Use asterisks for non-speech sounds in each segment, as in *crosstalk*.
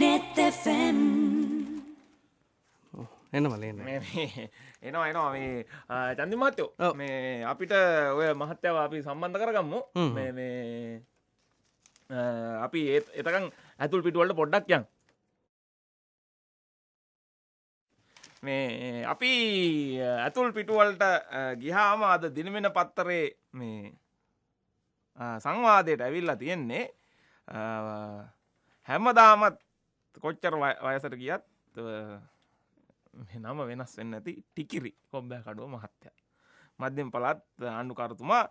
නෙත්තෆම් එනම ලන්න එනවා එනවා මේ චන්දි මත්තයෝ මේ අපිට ඔය මහත්තයාව අපි සම්බන්ධ කරගම්ම මේ අපි ඒත් එතකං ඇතුල් පිටුවලට පොඩ්ඩක් යන් මේ අපි ඇතුල් පිටුවලට ගිහාම අද දිනමෙන පත්තරේ මේ සංවාදයට ඇවිල්ලා තියෙන්නේ හැමදාමත් කොච්චර වයසට ගියත් නම වෙනස් වෙන්න ඇති ටිකිරි කොබ්බෑ කඩුව මහත්තය මධ්‍යෙන් පලත් අන්ඩුකරතුමා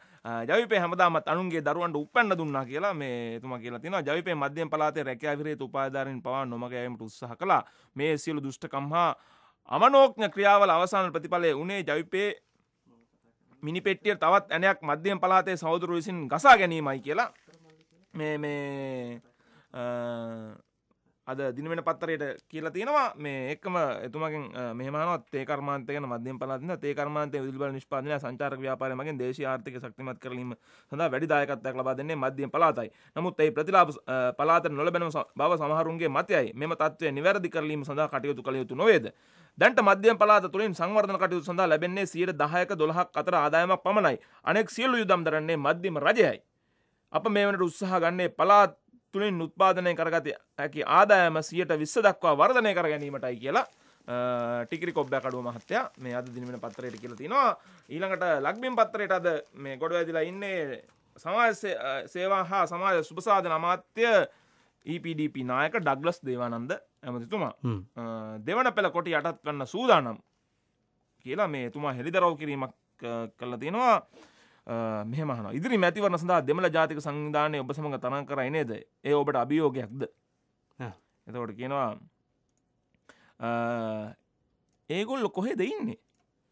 ජවිප හැමදාමත් අනුන්ගේ දරුවන්ට උපන්න දුන්නා කියලා මේ තුම කියලා තින ජවිපේ මධ්‍යෙන් පලාතේ රැකවිරේ උපාධාරෙන් පවා නොමගෑමට උත්සහ කලා මේ සියලු දුෂ්ටකම් හා අමනෝක්ඥ ක්‍රියාවල අවසාන ප්‍රතිඵලය උනේ ජවිපේ මිනිපෙට්ටිය තවත් ඇනයක් මධ්‍යයෙන් පලාතේ සෞදුරු විසින් ගසා ගැනීමයි කියලා මේ මේ අද දිනවෙන පත්තරයට කියලා තියෙනවා මේ එකම එතුමකින් මෙහමනත් ඒ කර්මාන්තයක මධ්‍යම පලත්න ඒ කර්මාන්තය විදුලිබල නිෂ්පාදනය සංචාර ව්‍යාපාරය මගෙන් දේශීය ආර්ථික ශක්තිමත් කිරීම සඳහා වැඩි දායකත්වයක් ලබා දෙන්නේ මධ්‍යම පළාතයි. නමුත් ඒ ප්‍රතිලාභ පළාත නොලැබෙන බව සමහරුන්ගේ මතයයි. මෙම තත්ත්වය නිවැරදි කිරීම සඳහා කටයුතු කළ යුතු නොවේද? දැන්ට මධ්‍යම පලාත තුළින් සංවර්ධන කටයුතු සඳහා ලැබෙන්නේ සියයට දහයක දොළහක් අතර ආදායමක් පමණයි. අනෙක් සියලු යුදම් දරන්නේ මධ්‍යම රජයයි. අප මේ වනට උත්සාහ ගන්නේ පලාත් තුළින් උත්පාදනය කරගත හැකි ආදායම සියට විස්ස දක්වා වර්ධනය කර ගැනීමටයි කියලා ටිකිරි කොබ්බ කඩුව මහත්තයා මේ අද දිනමෙන පත්තරයට කියලා තිනවා ඊළඟට ලක්බිම් පත්තරයට අද මේ ගොඩ වැදිලා ඉන්නේ සමාජ සේවා හා සමාජ සුපසාධන අමාත්‍ය EPDP නායක ඩග්ලස් දේවානන්ද ඇමතිතුමා දෙවන පෙළ කොට යටත් වන්න සූදානම් කියලා මේ තුමා හෙළිදරව් කිරීමක් කළ තියෙනවා මෙහමහන ඉදිරි මැතිවරණ සඳහා දෙමළ ජාතික සංධානය ඔබ සමඟ තරන් කරයි නේද ඒ ඔබට අභියෝගයක්ද එතකොට කියනවා ඒගොල්ල කොහෙ දෙඉන්නේ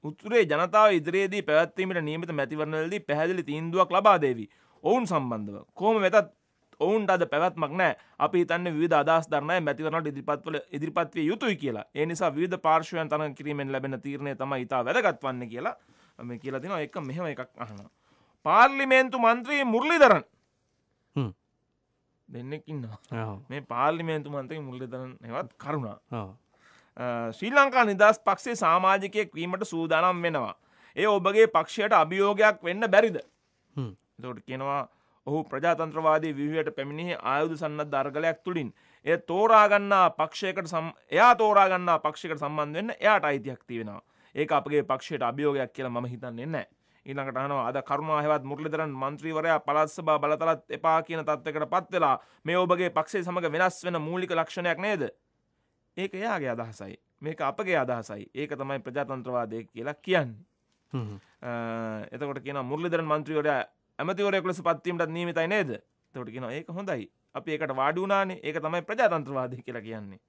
උත්තුරේ ජනතාව ඉදිරියේදී පැවැත්වීමට නියමිත මැතිවරණලදී පැහැදිලි තීන්දුවක් ලබා දේවී ඔවුන් සම්බන්ධව කෝම වෙතත් ඔවුන්ට අද පැවැත්මක් නෑ අපි තන්න විධ අදස් ධරණය මැතිවරණට ඉදිරිපත්වල ඉදිරිපත්වය යුතුයි කියලා ඒ නිසා විධ පාර්ශවයන් තරන් කිරීමෙන් ලැබෙන තීරණය තම ඉතා වැදගත්වන්න කියලා මේ කියලා තිනවා එක මෙහෙම එකක් අහනවා පාර්ලිමේන්තු මන්ත්‍රී මුරලිදරන් දෙන්නෙක් ඉන්නවා මේ පාර්ලිමේන්තු මන්ත්‍රී මුල්ලිදරන් හෙවත් කරුණා ශ්‍රී ලංකා නිදස් පක්ෂේ සාමාජිකයෙක් වීමට සූදානම් වෙනවා ඒ ඔබගේ පක්ෂයට අභියෝගයක් වෙන්න බැරිද තෝට කියනවා ඔහු ප්‍රජාතන්ත්‍රවාදී විවයට පැමිණිහි ආයුදු සන්නත් දර්ගලයක් තුළින් එය තෝරාගන්නා පක්ෂයකට එයා තෝරාගන්නා පක්ෂිකට සම්බන්ධ වෙන්න එයාට අයිතියක් තිවෙනවා ඒක අපගේ පක්ෂයට අභියෝගයක් කියලා ම හිතන්නේ නෑ ඉනකට අනවා අද කරුණාහවත් මුරලිදරන් මන්ත්‍රීවරයා පලත්සභා බලතලත් එපා කියන තත්වකට පත්වෙලා මේ ඔබගේ පක්ෂේ සමඟ වෙනස් වෙන මූලික ලක්ෂණයක් නේද. ඒක එයාගේ අදහසයි. මේක අපගේ අදහසයි. ඒක තමයි ප්‍රජාතන්ත්‍රවාදය කියලා කියන්නේ. එතකොට කියන මුරලිදරන් මන්ත්‍රීවරයා ඇමතිවරයෙක් ලෙස පත්වීමටත් නියමිතයි නේද? එතකොට කියනවා ඒක හොඳයි. අපි ඒකට වාඩි වුණානේ. ඒක තමයි ප්‍රජාතන්ත්‍රවාදය කියලා කියන්නේ.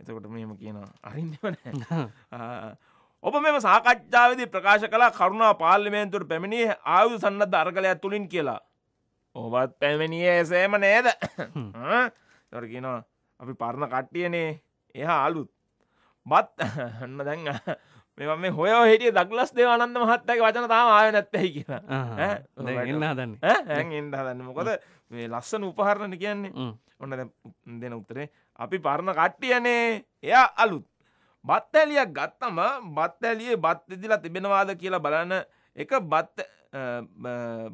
එතකොට මෙහෙම කියනවා. අරින්නව නැහැ. *laughs* ඔබ මෙම සාකච්ඡාවේදී ප්‍රකාශ කළා කරුණා පාර්ලිමේන්තුවට පැමිණියේ ආයුධ සන්නද්ධ අරගලයක් තුලින් කියලා. ඔබත් පැමිණියේ එසේම නේද? හ්ම්. ඒතර කියනවා අපි පරණ කට්ටියනේ. එහා අලුත්. බත් අන්න දැන් මේ මේ හොය හිටිය දක්ලස් දෙව අනන්ද මහත්තගේ වචන තාම ආය නැත්තැයි කියලා එන්න හදන්න ඇන් එන්න හදන්න මොකද මේ ලස්සන උපහරණ කියන්නේ ඔන්න දෙන උත්තරේ අපි පරණ කට්ටියනේ එයා අලුත් බත් ඇලියක් ගත්තම බත් ඇලියේ බත් ඉදිලා තිබෙනවාද කියලා බලන්න එක බත්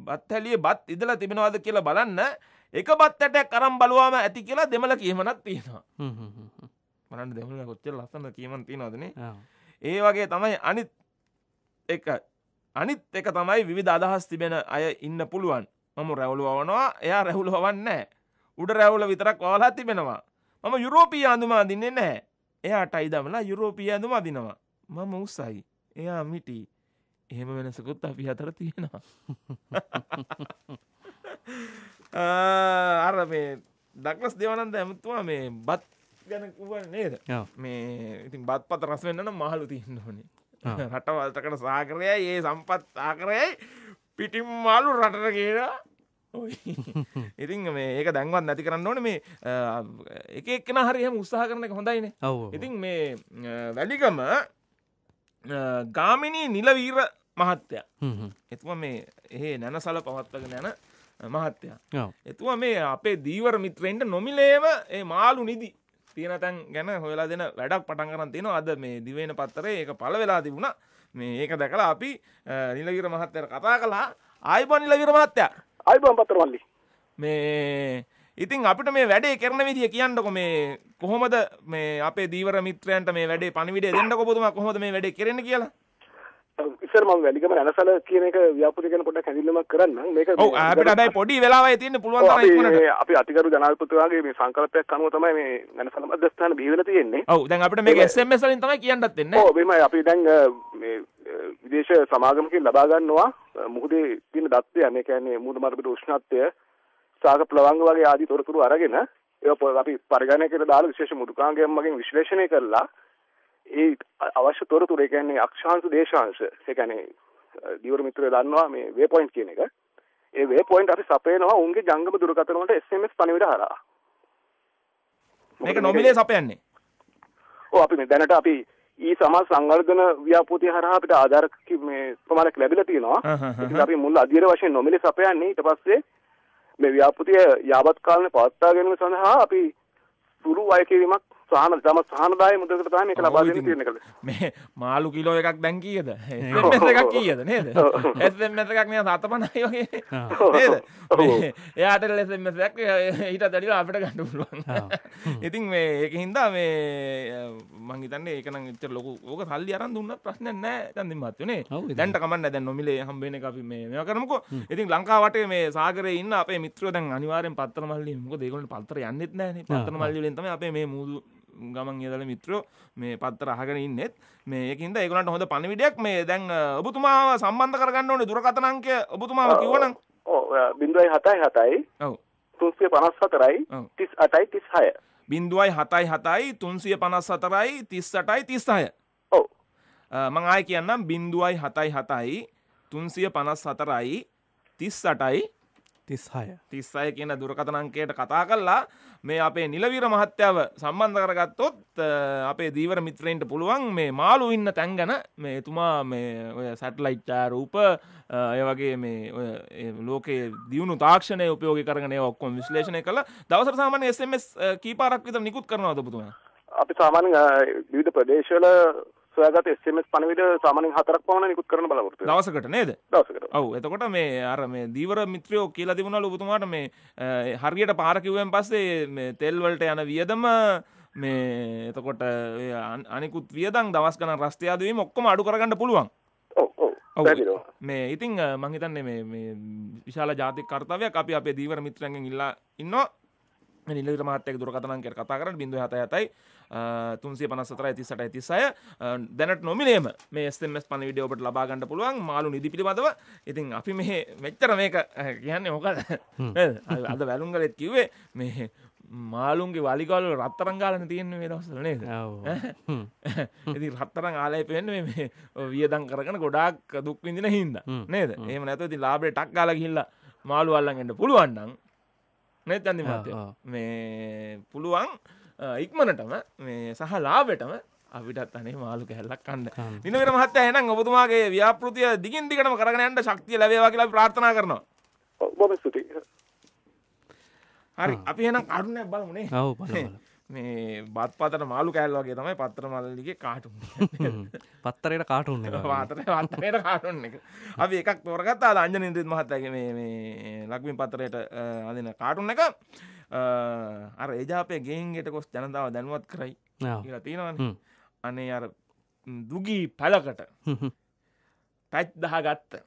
බත් ඇලියේ බත් ඉදලා තිබෙනවාද කියලා බලන්න එක බත් ඇටයක් අරම් බලුවාම ඇති කියලා දෙමළ කියමනක් තියෙනවා මරන්න දෙමළ කොච්චර ලස්සන කියමන් තියෙනවදනේ ඒ වගේ තමයි අනිත් එක අනිත් එක තමයි විවිධ අදහස් තිබෙන අය ඉන්න පුළුවන් මම රැවුලු වනවා එයා රැහුලු හවන්නේ උඩ රැවුල විතරක් වවලා තිබෙනවා මම යුරෝපීය අඳුමා දින්නේ නැහැ එයාටයි දමලා යුරෝපිය ඇඳුම අදිනවා මම උසයි එයා මිටි එහෙම වෙනසකුත් අපි අතර තියෙනවා *laughs* අර මේ දක්ලස් දෙවනන්ද ඇමතුවා මේ බත් ගැන කුවන් නේද මේ ඉතින් බත් පත රස වෙන්න මහලු තියන්න ඕනේ රටවල්ටකට සාකරයයි ඒ සම්පත් සාකරයයි පිටිම් මාලු රටට කියලා ඉතින් මේ ඒක දැන්වත් නැති කරන්න ඕන මේ එකක්න හරිහම උත්සාහ කරන එක හොඳයින ඉතින් මේ වැලිකම ගාමිණී නිලවීර මහත්තය එතුම මේ එහ නැන සල පවත්වක නැන මහත්තයා එතුම මේ අපේ දීවර මිත්‍රෙන්ට නොමිලේව ඒ මාලු නිදි තියෙන තැන් ගැන හොලා දෙන වැඩක් පටන් කරන්න තියෙනවා අද මේ දිවෙන පත්තරේ ඒක පල වෙලා තිබුණා මේ ඒක දැකලා අපි නිලවීර මහත්තයට කතා කලා ආයිබන් නිලවීර මහත්තයා ආයිබම් පතර මල්ලි මේ ඉතින් අපිට මේ වැඩේ කරන විදිය කියන්නකො මේ කොහොමද මේ අපේ දීවර මිත්‍රයන්ට මේ වැඩේ පණිවිඩය දෙන්නකො පුතුමා කොහොමද මේ වැඩේ කරන්නේ කියලා ඉස්සර මම වැලිගම රණසල කියන එක ව්‍යාපෘති ගැන පොඩ්ඩක් හැඳින්වීමක් කරන්නම් මේක ඔව් අපිට හැබැයි පොඩි වෙලාවයි තියෙන්නේ පුළුවන් තරම් ඉක්මනට අපි අතිගරු ජනාධිපතිතුමාගේ මේ සංකල්පයක් අනුව තමයි මේ රණසල මධ්‍යස්ථාන බිහි වෙලා තියෙන්නේ ඔව් දැන් අපිට මේක SMS වලින් තමයි කියන්නත් වෙන්නේ ඔව් මෙහෙමයි අපි දැන් මේ විදේශ සමාගමකින් ලබා ගන්නවා මුහුදේ තියෙන தත්ත්වය මේ කියන්නේ මුහුද මරබිට උෂ්ණත්වය සාග ප්ලවංග වගේ ආදී තොරතුරු අරගෙන ඒවා අපි පරිගණකය කියලා දාලා විශේෂ මුදුකාංගයන් මගින් විශ්ලේෂණය කළා ඒ අවශ්‍ය තොරතුරු ඒ කියන්නේ අක්ෂාංශ දේශාංශ ඒ කියන්නේ දිවර මිත්‍රය දන්නවා මේ වේ පොයින්ට් කියන එක ඒ වේ පොයින්ට් අපි සපයනවා උන්ගේ ජංගම දුරකථන වලට SMS පණිවිඩ හරහා මේක නොමිලේ සපයන්නේ ඔව් අපි දැනට අපි ඒ සමාජ සංවර්ධන ව්‍යාපෘතිය හරහා අපිට ආධාර මේ ප්‍රමාණයක් ලැබිලා තියෙනවා. ඒක අපි මුල් අධීර වශයෙන් නොමිලේ සපයන්නේ. ඊට පස්සේ මේ ව්‍යාපෘතිය යාවත් කාලන පවත්වා ගැනීම සඳහා අපි සුළු අයකිරීමක් සහන තම සහනදාය මුදකට තමයි මේක ලබා දෙන්න තියෙන්නේ කලේ. මේ මාළු කිලෝ එකක් දැන් කීයද? SMS *laughs* එකක් කීයද නේද? SMS එකක් නේද 750යි වගේ නේද? එයාට SMS එකක් ඊට වැඩිලා අපිට ගන්න පුළුවන්. ඉතින් මේ ඒකෙන් හින්දා මේ මං හිතන්නේ ඒක නම් ඇත්තට ලොකු ඕක සල්ලි අරන් දුන්නත් ප්‍රශ්නයක් නැහැ දැන් දෙන්න මහත්තුනේ. දැන්ට කමන්නේ දැන් නොමිලේ හම්බ වෙන එක අපි මේ මේවා කරමුකෝ. ඉතින් ලංකාව වටේ මේ සාගරේ ඉන්න අපේ මිත්‍රයෝ දැන් අනිවාර්යෙන් පත්තර මල්ලි මොකද ඒගොල්ලෝ පත්තර යන්නෙත් නැහැනේ. පත්තර මල්ලි වලින් තමයි අපේ මේ මූදු ගමන් ඉදල මිත්‍රෝ මේ පත්තර අහගෙන ඉන්නෙත් මේකින්ද ඒගලට හොඳ පණවිඩයක් මේ දැන් ඔබතුමාව සම්බන්ධ කරගන්න ඕනේ දුරකතනංකය ඔබතුමාව කිව්වනම් බිඳුවයි හතයි හතයි තුන්සිය පනස් හතරයි තිස් අටයි තිස් හය බින්දුවයි හතයි හතයි තුන්සිය පනස් හතරයි තිස්සටයි තිස් හය ඔව මං ආය කියන්නම් බින්දුවයි හතයි හතයි තුන්සිය පනස් හතරයි තිස්සටයි තිස්හය තිස්සය කියන දුරකතනංකයට කතා කල්ලා මේ අපේ නිලවීර මහත්‍යාව සම්බන්ධ කරගත්තොත් අපේ දීවර මිත්‍රෙන්ට පුළුවන් මේ මාළු ඉන්න තැන් ගැන මේ එතුමා මේ ඔය සැටලයිට්ටා රූප ඔය වගේ මේ ලෝකේ දියුණු තාක්ෂණය උපයෝග කරගෙන ඔක්කොම විශ්ලේෂණය කළ දවසර සාමාන්‍ය SMS කීපාරක් විතර නිකුත් කරනවද පුතුමා අපි සාමාන්‍ය විවිධ ප්‍රදේශවල සොයාගත SMS පණිවිඩ සාමාන්‍යයෙන් හතරක් පමණ නිකුත් කරන බලාපොරොත්තු දවසකට නේද දවසකට ඔව් එතකොට මේ අර මේ දීවර මිත්‍රයෝ කියලා තිබුණලු ඔබතුමාට මේ හරියට පාර කිව්වෙන් පස්සේ මේ තෙල් වලට යන වියදම මේ එතකොට අනිකුත් වියදම් දවස් ගණන් රස්තිය ආදී ඔක්කොම අඩු කරගන්න පුළුවන් මේ ඉතින් මං හිතන්නේ මේ මේ විශාල ජාතික කාර්යයක් අපි අපේ දීවර මිත්‍රයන්ගෙන් ඉල්ලා ඉන්නවා නිලවිර මහත්තයෙක් දුරකථනං කර කතා කරන්න බිඳුව හතයතයි තුන්සේ පනස්සතරයි තිසට ඇතිසය දැනට නොමිනේම මේ ස්ස් පන විඩියෝබට ලබාගන්න පුළුවන් මාලු නිදි පිළිබඳව ඉතින් අපි මෙහ මෙච්චර මේක කියන්නේ ඕකද අද වැලුන්ගලෙත් කිවේ මේ මාලුන්ගේ වලිගල රත්තරං ගාලන තියෙන මේ දවසල නේද *laughs* ඉති රත්තරං ආලය පෙන්න්නේ මේ වියදං කරගන ගොඩාක් දුක් විඳින හින්ද නේද එහම නැත ති ලාබේ ටක් ගාල හිල්ල මාළු අල්ලන්ගට පුළුවන්ඩන් නැත් අන්දිමත මේ පුළුවන් ඉක්මනටම මේ සහ ලාබටම අපිටත් අනේ මාළු කැල්ලක් කන්න නිනවෙන මහත්ත එනම් ඔබතුමාගේ ව්‍යාපෘතිය දිගින් දිගටම කරගෙන යන්න ශක්තිය ලැබේවා කියලා අපි ප්‍රාර්ථනා කරනවා බොහොම ස්තුතියි හරි අපි එහෙනම් කරුණක් බලමුනේ ඔව් බලමු මේ බත් පතර මාළු කෑල් වගේ තමයි පත්තර මල්ලිගේ කාටුන් පත්තරයට කාටුන් එක පාතර වත්තයට කාටුන් එක අපි එකක් තෝරගත්තා අංජන ඉදිරිත් මහත්තගේ මේ මේ ලක්මින් පත්තරයට අදින කාටුන් එක අර ඒජාපය ගේන්ගෙට කොස් ජනතාව දැනුවත් කරයි කියලා තියෙනවන අනේ අර දුගී පැලකට පැච් දහ ගත්ත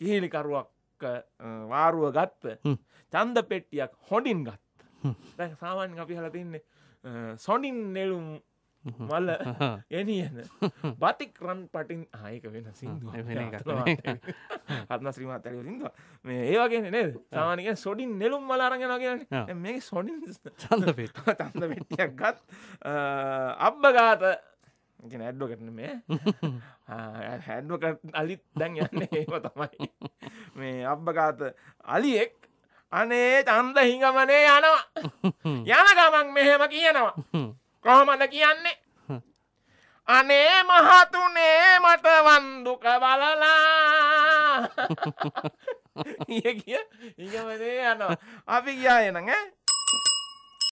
කිහිලිකරුවක් වාරුව ගත්ත චන්ද පෙට්ටියක් හොඩින් ගත්ත සාමාන්‍ය අපි හලතින්නේ සොඩින් නෙලුම් මල්ල *laughs* එනියන බතික් රන් පටින් ආයක වෙන සිදු අත්න ශ්‍රීමත් ඇල සිද මේ ඒවාගෙන නේද සාමානක සොඩින් නෙලුම් මලාරගෙන කිය මේ සොඩින් *laughs* චන්ද තන්ද පෙටියක් ගත් අබ්බ ගාත ඇඩ්ඩෝ කරන මේ හැඩ්ඩෝ අලිත් දැන් යන්න *laughs* ඒම තමයි මේ අබ්බගාත අලියෙක් අනේ චන්ද හිඟමනේ යනවා *laughs* යන ගමන් මෙහෙම කියනවා කොහොමද කියන්නේ අනේ මහතුනේ මට වන්දුක බලලා ඉගමනේ *laughs* *laughs* යනවා අපි ගියා එනඟ